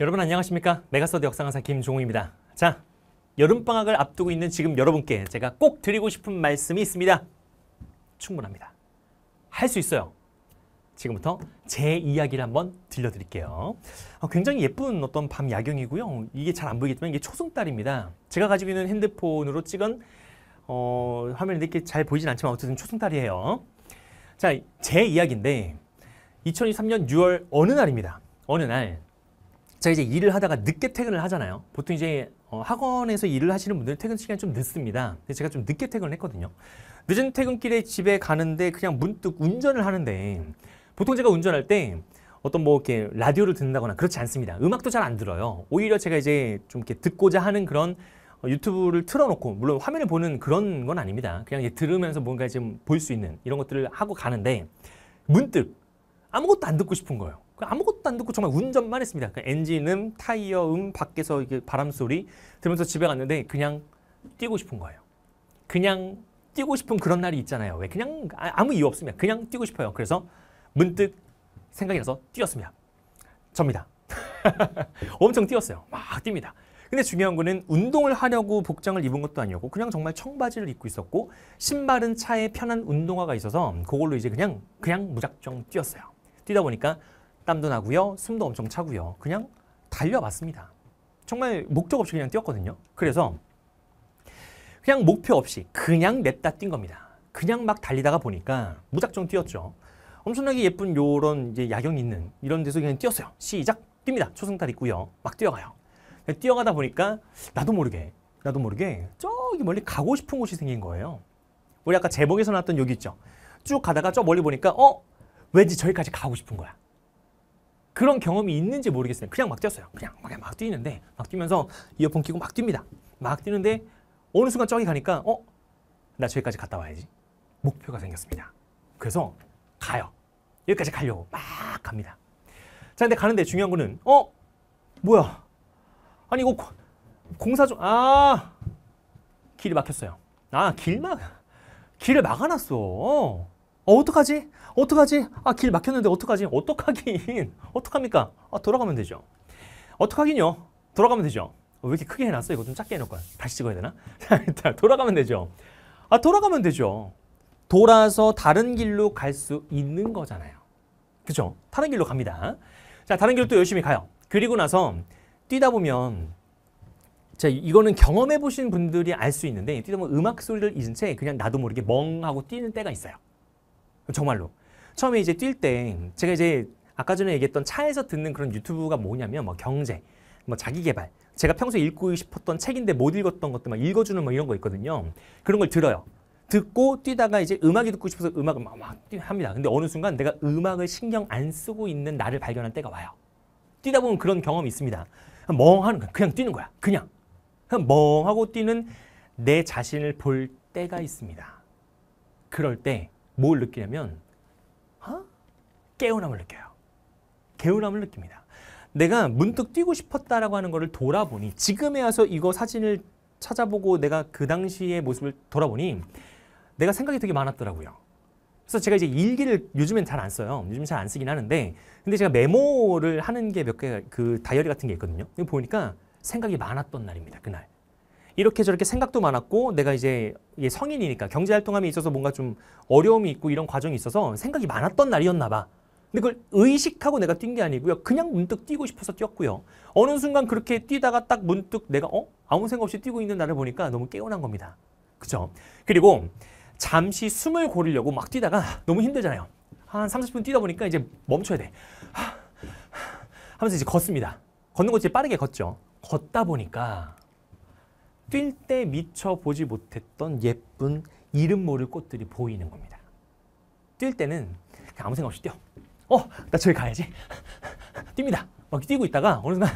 여러분 안녕하십니까? 메가서드 역사강사 김종우입니다. 자, 여름방학을 앞두고 있는 지금 여러분께 제가 꼭 드리고 싶은 말씀이 있습니다. 충분합니다. 할 수 있어요. 지금부터 제 이야기를 한번 들려드릴게요. 어, 굉장히 예쁜 어떤 밤 야경이고요. 이게 잘 안 보이겠지만 이게 초승달입니다. 제가 가지고 있는 핸드폰으로 찍은 어, 화면이 이렇게 잘 보이진 않지만 어쨌든 초승달이에요. 자, 제 이야기인데 2023년 6월 어느 날입니다. 어느 날 제가 이제 일을 하다가 늦게 퇴근을 하잖아요. 보통 이제 어, 학원에서 일을 하시는 분들은 퇴근 시간이 좀 늦습니다. 근데 제가 좀 늦게 퇴근을 했거든요. 늦은 퇴근길에 집에 가는데 그냥 문득 운전을 하는데 보통 제가 운전할 때 어떤 뭐 이렇게 라디오를 듣는다거나 그렇지 않습니다. 음악도 잘 안 들어요. 오히려 제가 이제 좀 이렇게 듣고자 하는 그런 어, 유튜브를 틀어놓고 물론 화면을 보는 그런 건 아닙니다. 그냥 이제 들으면서 뭔가 지금 볼 수 있는 이런 것들을 하고 가는데 문득 아무것도 안 듣고 싶은 거예요. 그 아무것도 안 듣고 정말 운전만 했습니다. 그 엔진음, 타이어음, 밖에서 이게 바람 소리 들으면서 집에 갔는데 그냥 뛰고 싶은 거예요. 그냥 뛰고 싶은 그런 날이 있잖아요. 왜 그냥 아, 아무 이유 없으면 그냥 뛰고 싶어요. 그래서 문득 생각이 나서 뛰었습니다. 접니다. 엄청 뛰었어요. 막 뜁니다. 근데 중요한 거는 운동을 하려고 복장을 입은 것도 아니었고 그냥 정말 청바지를 입고 있었고 신발은 차에 편한 운동화가 있어서 그걸로 이제 그냥 그냥 무작정 뛰었어요. 뛰다 보니까 땀도 나고요. 숨도 엄청 차고요. 그냥 달려봤습니다. 정말 목적 없이 그냥 뛰었거든요. 그래서 그냥 목표 없이 그냥 냅다 뛴 겁니다. 그냥 막 달리다가 보니까 무작정 뛰었죠. 엄청나게 예쁜 요런 이제 야경 있는 이런 데서 그냥 뛰었어요. 시작 뜁니다. 초승달 있고요. 막 뛰어가요. 뛰어가다 보니까 나도 모르게 나도 모르게 저기 멀리 가고 싶은 곳이 생긴 거예요. 우리 아까 제목에서 나왔던 여기 있죠. 쭉 가다가 저 멀리 보니까 어? 왠지 저기까지 가고 싶은 거야. 그런 경험이 있는지 모르겠어요. 그냥 막 뛰었어요. 그냥 그냥 막 뛰는데 막 뛰면서 이어폰 끼고 막 뜁니다. 막 뛰는데 어느 순간 저기 가니까 어? 나 저기까지 갔다 와야지. 목표가 생겼습니다. 그래서 가요. 여기까지 가려고 막 갑니다. 자, 근데 가는데 중요한 거는 어? 뭐야? 아니 이거 고, 공사 중 아! 길이 막혔어요. 아, 길막 길을 막아놨어. 어, 어떡하지? 어떡하지? 아, 길 막혔는데 어떡하지? 어떡하긴. 어떡합니까? 아, 돌아가면 되죠. 어떡하긴요. 돌아가면 되죠. 어, 왜 이렇게 크게 해놨어? 이거 좀 작게 해놓을 거야. 다시 찍어야 되나? 자, 일단 돌아가면 되죠. 아, 돌아가면 되죠. 돌아서 다른 길로 갈 수 있는 거잖아요. 그죠? 다른 길로 갑니다. 자, 다른 길로 또 열심히 가요. 그리고 나서 뛰다 보면 자, 이거는 경험해 보신 분들이 알 수 있는데 뛰다 보면 음악 소리를 잊은 채 그냥 나도 모르게 멍하고 뛰는 때가 있어요. 정말로. 처음에 이제 뛸 때 제가 이제 아까 전에 얘기했던 차에서 듣는 그런 유튜브가 뭐냐면 뭐 경제, 뭐 자기 개발, 제가 평소에 읽고 싶었던 책인데 못 읽었던 것들 막 읽어주는 뭐 이런 거 있거든요. 그런 걸 들어요. 듣고 뛰다가 이제 음악이 듣고 싶어서 음악을 막, 막 합니다. 근데 어느 순간 내가 음악을 신경 안 쓰고 있는 나를 발견할 때가 와요. 뛰다 보면 그런 경험이 있습니다. 멍하는 거야. 그냥 뛰는 거야. 그냥. 그냥 멍하고 뛰는 내 자신을 볼 때가 있습니다. 그럴 때뭘 느끼냐면 어? 깨어남을 느껴요. 개운함을 느낍니다. 내가 문득 뛰고 싶었다라고 하는 것을 돌아보니 지금에 와서 이거 사진을 찾아보고 내가 그 당시의 모습을 돌아보니 내가 생각이 되게 많았더라고요. 그래서 제가 이제 일기를 요즘엔 잘 안 써요. 요즘 잘 안 쓰긴 하는데 근데 제가 메모를 하는 게 몇 개 그 다이어리 같은 게 있거든요. 보니까 생각이 많았던 날입니다. 그날. 이렇게 저렇게 생각도 많았고 내가 이제 성인이니까 경제 활동함에 있어서 뭔가 좀 어려움이 있고 이런 과정이 있어서 생각이 많았던 날이었나 봐. 근데 그걸 의식하고 내가 뛴 게 아니고요. 그냥 문득 뛰고 싶어서 뛰었고요. 어느 순간 그렇게 뛰다가 딱 문득 내가 어? 아무 생각 없이 뛰고 있는 나를 보니까 너무 깨어난 겁니다. 그죠? 그리고 잠시 숨을 고르려고 막 뛰다가 너무 힘들잖아요. 한 30분 뛰다 보니까 이제 멈춰야 돼. 하, 하, 하면서 이제 걷습니다. 걷는 것이 빠르게 걷죠. 걷다 보니까 필때 미처 보지 못했던 예쁜 이름 모를 꽃들이 보이는 겁니다. 뛸 때는 아무 생각 없이 뛰어. 어, 나 저기 가야지. 뜁니다. 막 뛰고 있다가 어느 순간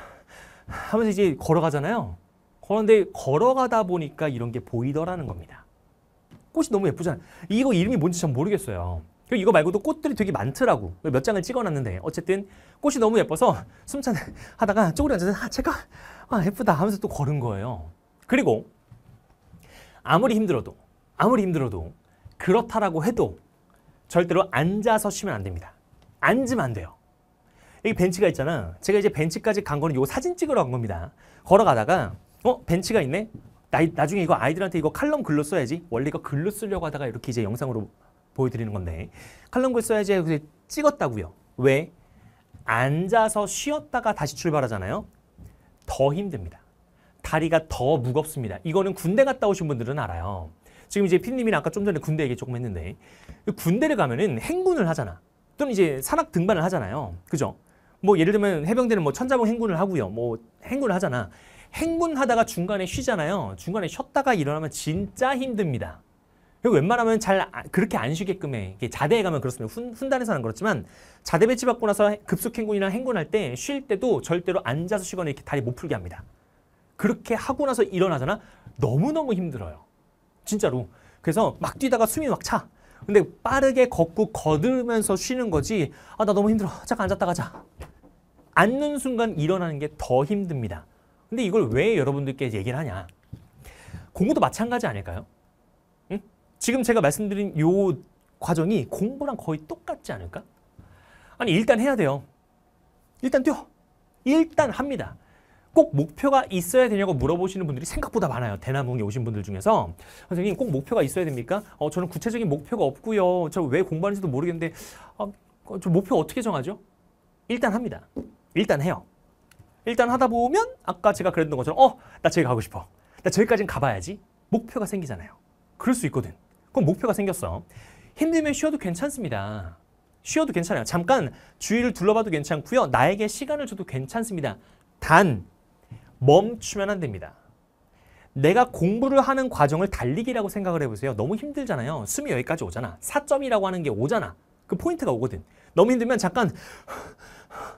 하면서 이제 걸어가잖아요. 그런데 걸어가다 보니까 이런 게 보이더라는 겁니다. 꽃이 너무 예쁘잖아요. 이거 이름이 뭔지 전 모르겠어요. 이거 말고도 꽃들이 되게 많더라고. 몇 장을 찍어놨는데 어쨌든 꽃이 너무 예뻐서 숨차는 하다가 쪼그려 앉아서 아, 제가 아, 예쁘다 하면서 또 걸은 거예요. 그리고 아무리 힘들어도 아무리 힘들어도 그렇다라고 해도 절대로 앉아서 쉬면 안 됩니다. 앉으면 안 돼요. 여기 벤치가 있잖아. 제가 이제 벤치까지 간 거는 요 사진 찍으러 간 겁니다. 걸어가다가 어? 벤치가 있네? 나, 나중에 이거 아이들한테 이거 칼럼 글로 써야지. 원래 이거 글로 쓰려고 하다가 이렇게 이제 영상으로 보여드리는 건데 칼럼글 써야지 찍었다고요. 왜? 앉아서 쉬었다가 다시 출발하잖아요. 더 힘듭니다. 다리가 더 무겁습니다. 이거는 군대 갔다 오신 분들은 알아요. 지금 이제 피디님이 아까 좀 전에 군대 얘기 조금 했는데 군대를 가면은 행군을 하잖아. 또는 이제 산악 등반을 하잖아요. 그죠? 뭐 예를 들면 해병대는 뭐 천자봉 행군을 하고요. 뭐 행군을 하잖아. 행군하다가 중간에 쉬잖아요. 중간에 쉬었다가 일어나면 진짜 힘듭니다. 그리고 웬만하면 잘 아, 그렇게 안 쉬게끔 해. 자대에 가면 그렇습니다. 훈, 단에서는 그렇지만 자대 배치받고 나서 급속행군이나 행군할 때 쉴 때도 절대로 앉아서 쉬거나 이렇게 다리 못 풀게 합니다. 그렇게 하고 나서 일어나잖아? 너무너무 힘들어요. 진짜로. 그래서 막 뛰다가 숨이 막 차. 근데 빠르게 걷고 거들면서 쉬는 거지 아 나 너무 힘들어. 잠깐 앉았다 가자. 앉는 순간 일어나는 게 더 힘듭니다. 근데 이걸 왜 여러분들께 얘기를 하냐. 공부도 마찬가지 아닐까요? 지금 제가 말씀드린 요 과정이 공부랑 거의 똑같지 않을까? 아니 일단 해야 돼요. 일단 뛰어. 일단 합니다. 꼭 목표가 있어야 되냐고 물어보시는 분들이 생각보다 많아요. 대나무에 오신 분들 중에서. 선생님 꼭 목표가 있어야 됩니까? 어, 저는 구체적인 목표가 없고요. 저 왜 공부하는지도 모르겠는데 어, 어, 저 목표 어떻게 정하죠? 일단 합니다. 일단 해요. 일단 하다 보면 아까 제가 그랬던 것처럼 어, 나 저기 가고 싶어. 나 저기까지는 가봐야지. 목표가 생기잖아요. 그럴 수 있거든. 그럼 목표가 생겼어. 힘들면 쉬어도 괜찮습니다. 쉬어도 괜찮아요. 잠깐 주위를 둘러봐도 괜찮고요. 나에게 시간을 줘도 괜찮습니다. 단 멈추면 안 됩니다. 내가 공부를 하는 과정을 달리기라고 생각을 해보세요. 너무 힘들잖아요. 숨이 여기까지 오잖아. 4점이라고 하는 게 오잖아. 그 포인트가 오거든. 너무 힘들면 잠깐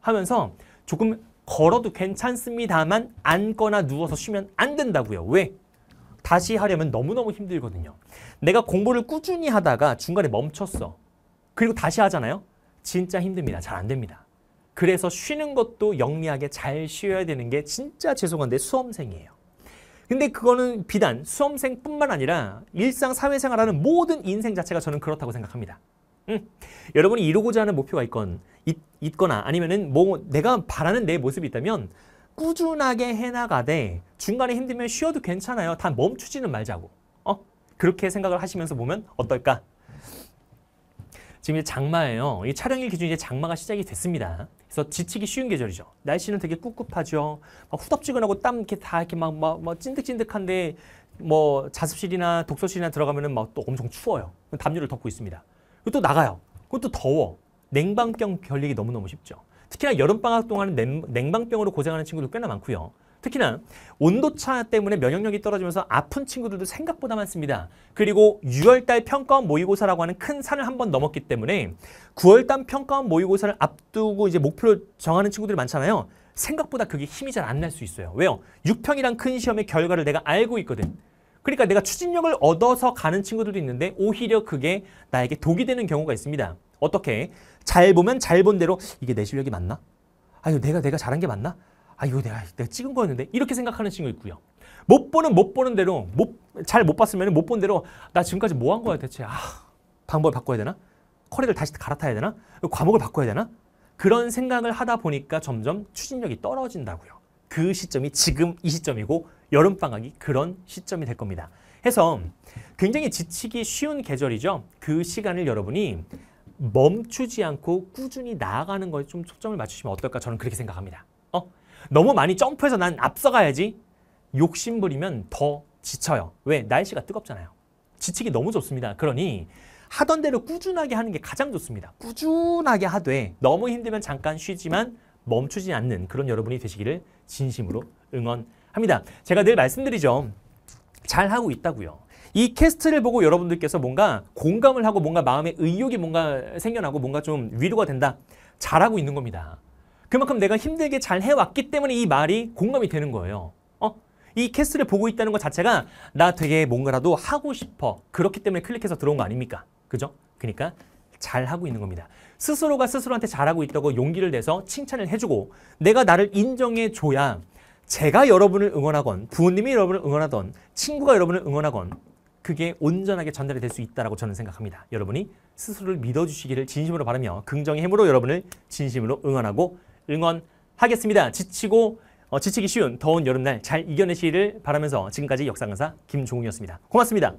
하면서 조금 걸어도 괜찮습니다만 앉거나 누워서 쉬면 안 된다고요. 왜? 다시 하려면 너무너무 힘들거든요. 내가 공부를 꾸준히 하다가 중간에 멈췄어. 그리고 다시 하잖아요. 진짜 힘듭니다. 잘 안 됩니다. 그래서 쉬는 것도 영리하게 잘 쉬어야 되는 게 진짜 죄송한데 수험생이에요. 근데 그거는 비단 수험생뿐만 아니라 일상 사회생활하는 모든 인생 자체가 저는 그렇다고 생각합니다. 음. 여러분이 이루고자 하는 목표가 있건 있, 거나 아니면은 뭐 내가 바라는 내 모습이 있다면 꾸준하게 해나가되 중간에 힘들면 쉬어도 괜찮아요. 단 멈추지는 말자고. 어? 그렇게 생각을 하시면서 보면 어떨까? 지금 이제 장마예요. 이 촬영일 기준 이제 장마가 시작이 됐습니다. 그래서 지치기 쉬운 계절이죠. 날씨는 되게 꿉꿉하죠. 후덥지근하고 땀 이렇게 다 이렇게 막, 막, 막 찐득찐득한데 뭐 자습실이나 독서실이나 들어가면은 막 또 엄청 추워요. 담요를 덮고 있습니다. 그리고 또 나가요. 그것도 더워. 냉방병 걸리기 너무너무 쉽죠. 특히나 여름방학 동안 냉, 방병으로 고생하는 친구도 꽤나 많고요. 특히나 온도차 때문에 면역력이 떨어지면서 아픈 친구들도 생각보다 많습니다. 그리고 6월달 평가원 모의고사라고 하는 큰 산을 한 번 넘었기 때문에 9월달 평가원 모의고사를 앞두고 이제 목표를 정하는 친구들이 많잖아요. 생각보다 그게 힘이 잘 안 날 수 있어요. 왜요? 6평이란 큰 시험의 결과를 내가 알고 있거든. 그러니까 내가 추진력을 얻어서 가는 친구들도 있는데 오히려 그게 나에게 독이 되는 경우가 있습니다. 어떻게? 잘 보면 잘 본 대로 이게 내 실력이 맞나? 아, 이거 내가 내가 잘한 게 맞나? 아, 이거 내가 내가 찍은 거였는데 이렇게 생각하는 친구 있고요. 못 보는 못 보는 대로 못 잘못 못 봤으면 못 본 대로 나 지금까지 뭐 한 거야 대체? 아, 방법을 바꿔야 되나? 커리를 다시 갈아타야 되나? 과목을 바꿔야 되나? 그런 생각을 하다 보니까 점점 추진력이 떨어진다고요. 그 시점이 지금 이 시점이고 여름방학이 그런 시점이 될 겁니다. 해서 굉장히 지치기 쉬운 계절이죠. 그 시간을 여러분이 멈추지 않고 꾸준히 나아가는 거에 좀 초점을 맞추시면 어떨까 저는 그렇게 생각합니다. 어? 너무 많이 점프해서 난 앞서가야지 욕심부리면 더 지쳐요. 왜? 날씨가 뜨겁잖아요. 지치기 너무 좋습니다. 그러니 하던 대로 꾸준하게 하는 게 가장 좋습니다. 꾸준하게 하되 너무 힘들면 잠깐 쉬지만 멈추지 않는 그런 여러분이 되시기를 진심으로 응원합니다. 제가 늘 말씀드리죠. 잘하고 있다고요. 이 캐스트를 보고 여러분들께서 뭔가 공감을 하고 뭔가 마음의 의욕이 뭔가 생겨나고 뭔가 좀 위로가 된다. 잘하고 있는 겁니다. 그만큼 내가 힘들게 잘 해왔기 때문에 이 말이 공감이 되는 거예요. 어? 이 캐스트를 보고 있다는 것 자체가 나 되게 뭔가라도 하고 싶어. 그렇기 때문에 클릭해서 들어온 거 아닙니까? 그죠? 그러니까 잘하고 있는 겁니다. 스스로가 스스로한테 잘하고 있다고 용기를 내서 칭찬을 해주고 내가 나를 인정해줘야 제가 여러분을 응원하건 부모님이 여러분을 응원하던 친구가 여러분을 응원하건 그게 온전하게 전달이 될 수 있다고 저는 생각합니다. 여러분이 스스로를 믿어주시기를 진심으로 바라며 긍정의 힘으로 여러분을 진심으로 응원하고 응원하겠습니다. 지치고 어, 지치기 쉬운 더운 여름날 잘 이겨내시기를 바라면서 지금까지 역사강사 김종욱이었습니다. 고맙습니다.